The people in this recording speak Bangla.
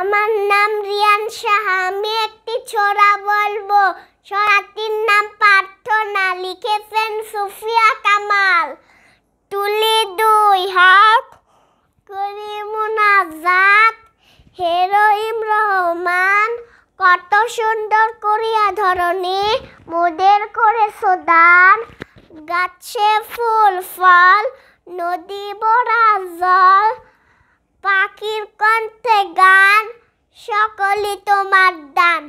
আমার নাম রিয়ান সাহা আমি একটি ছোড়া বলবো ছড়াটির নাম প্রার্থনা লিখেছেন সুফিয়া কামাল তুলি দুই হাত জাত হেরোইম রহমান কত সুন্দর করিয়া ধরনী মোদের করে সোদান গাছে ফুল ফল নদী বরা জল পাখির তোমার দান